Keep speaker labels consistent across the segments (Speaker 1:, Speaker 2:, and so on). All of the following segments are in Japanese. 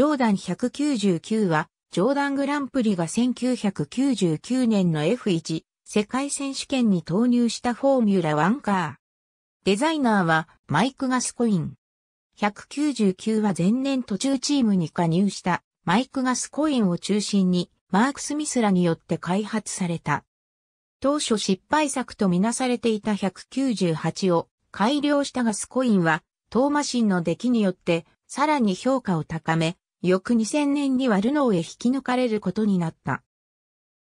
Speaker 1: ジョーダン199は、ジョーダングランプリが1999年の F1 世界選手権に投入したフォーミュラ1カー。デザイナーはマイク・ガスコイン。199は前年途中チームに加入したマイク・ガスコインを中心にマーク・スミスらによって開発された。当初失敗作とみなされていた198を改良したガスコインは、トーマシンの出来によってさらに評価を高め、翌2000年にはルノーへ引き抜かれることになった。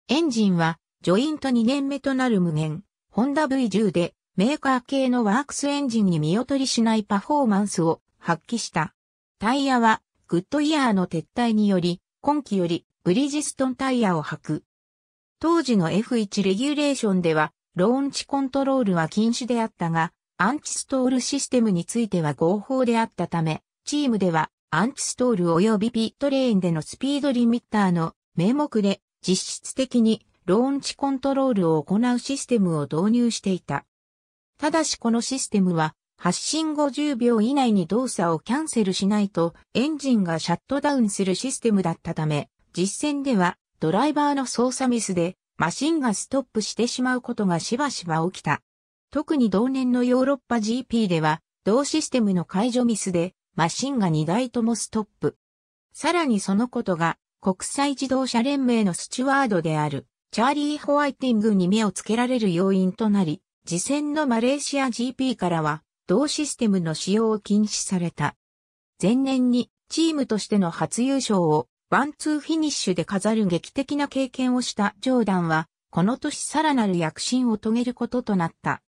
Speaker 1: エンジンは、ジョイント2年目となる無限、ホンダ V10 で、メーカー系のワークスエンジンに見劣りしないパフォーマンスを発揮した。タイヤは、グッドイヤーの撤退により、今季より、ブリジストンタイヤを履く。当時の F1 レギュレーションでは、ローンチコントロールは禁止であったが、アンチストールシステムについては合法であったため、チームではアンチストール及びピットレーンでのスピードリミッターの名目で実質的にローンチコントロールを行うシステムを導入していた。ただしこのシステムは発進50秒以内に動作をキャンセルしないとエンジンがシャットダウンするシステムだったため、実践ではドライバーの操作ミスでマシンがストップしてしまうことがしばしば起きた。特に同年のヨーロッパ GP では同システムの解除ミスでマシンが2台ともストップ。さらにそのことが、国際自動車連盟のスチュワードである、チャーリー・ホワイティングに目をつけられる要因となり、次戦のマレーシア GP からは、同システムの使用を禁止された。前年に、チームとしての初優勝を、ワンツーフィニッシュで飾る劇的な経験をしたジョーダンは、この年さらなる躍進を遂げることとなった。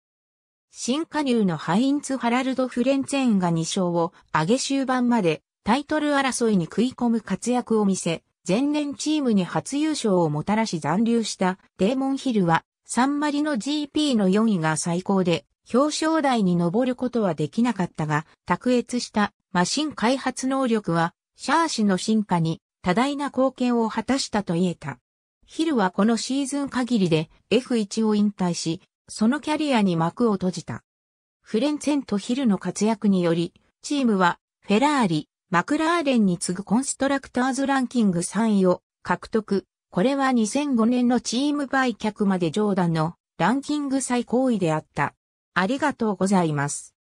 Speaker 1: 新加入のハインツ・ハラルド・フレンツェーンが2勝を上げ終盤までタイトル争いに食い込む活躍を見せ、前年チームに初優勝をもたらし残留したデーモン・ヒルは、サンマリの GP の4位が最高で、表彰台に上ることはできなかったが、卓越したマシン開発能力は、シャーシの進化に多大な貢献を果たしたと言えた。ヒルはこのシーズン限りで F1 を引退し、そのキャリアに幕を閉じた。フレンツェンとヒルの活躍により、チームはフェラーリ、マクラーレンに次ぐコンストラクターズランキング3位を獲得。これは2005年のチーム売却までジョーダンのランキング最高位であった。ありがとうございます。